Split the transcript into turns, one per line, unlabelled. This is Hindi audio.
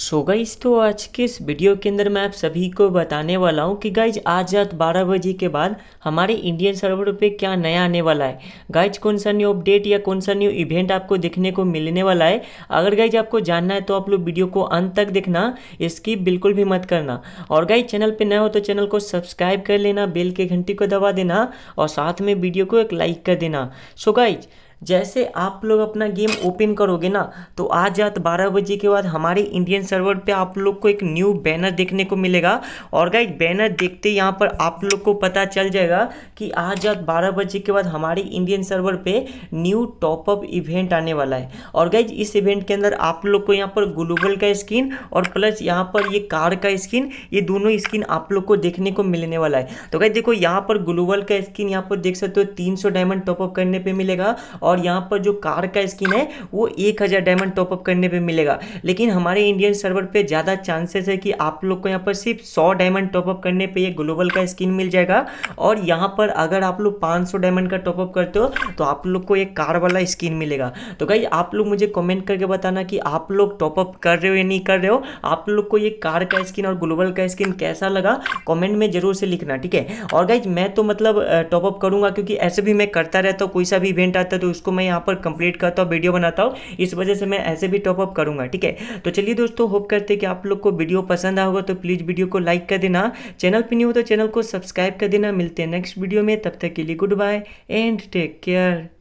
सो so गाइज तो आज के इस वीडियो के अंदर मैं आप सभी को बताने वाला हूँ कि गाइज आज रात 12 बजे के बाद हमारे इंडियन सर्वर पे क्या नया आने वाला है गाइज कौन सा न्यू अपडेट या कौन सा न्यू इवेंट आपको देखने को मिलने वाला है अगर गाइज आपको जानना है तो आप लोग वीडियो को अंत तक देखना इसकी बिल्कुल भी मत करना और गाइज चैनल पर नया हो तो चैनल को सब्सक्राइब कर लेना बेल के घंटी को दबा देना और साथ में वीडियो को एक लाइक कर देना सो so गाइज जैसे आप लोग अपना गेम ओपन करोगे ना तो आज रात बारह बजे के बाद हमारे इंडियन सर्वर पे आप लोग को एक न्यू बैनर देखने को मिलेगा और गाइज बैनर देखते यहाँ पर आप लोग को पता चल जाएगा कि आज रात बारह बजे के बाद हमारे इंडियन सर्वर पे न्यू टॉपअप इवेंट आने वाला है और गाइज इस इवेंट के अंदर आप लोग को यहाँ पर ग्लोबल का स्किन और प्लस यहाँ पर ये कार का स्किन ये दोनों स्किन आप लोग को देखने को मिलने वाला है तो गाइज देखो यहाँ पर ग्लोबल का स्किन यहाँ पर देख सकते हो तीन डायमंड टॉपअप करने पर मिलेगा और यहाँ पर जो कार का स्किन है वो एक हज़ार डायमंड टॉपअप करने पर मिलेगा लेकिन हमारे इंडियन सर्वर पर ज़्यादा चांसेस है कि आप लोग को यहाँ पर सिर्फ सौ डायमंड टॉपअप करने पर ये ग्लोबल का स्किन मिल जाएगा और यहाँ पर अगर आप लोग पाँच डायमंड का टॉपअप करते हो तो आप लोग को एक कार वाला स्किन मिलेगा तो भाई आप लोग मुझे कॉमेंट करके बताना कि आप लोग टॉपअप कर रहे हो या नहीं कर रहे हो आप लोग को ये कार का स्किन और ग्लोबल का स्किन कैसा लगा कमेंट में ज़रूर से लिखना ठीक है और गाइज मैं तो मतलब टॉपअप करूँगा क्योंकि ऐसे भी मैं करता रहता हूँ कोई सा भी इवेंट आता है तो उसको मैं यहाँ पर कंप्लीट करता हूँ वीडियो बनाता हूँ इस वजह से मैं ऐसे भी टॉपअप करूँगा ठीक है तो चलिए दोस्तों होप करते हैं कि आप लोग को वीडियो पसंद आएगा तो प्लीज़ वीडियो को लाइक कर देना चैनल पर नहीं हो तो चैनल को सब्सक्राइब कर देना मिलते हैं नेक्स्ट वीडियो में तब तक के लिए good bye and take care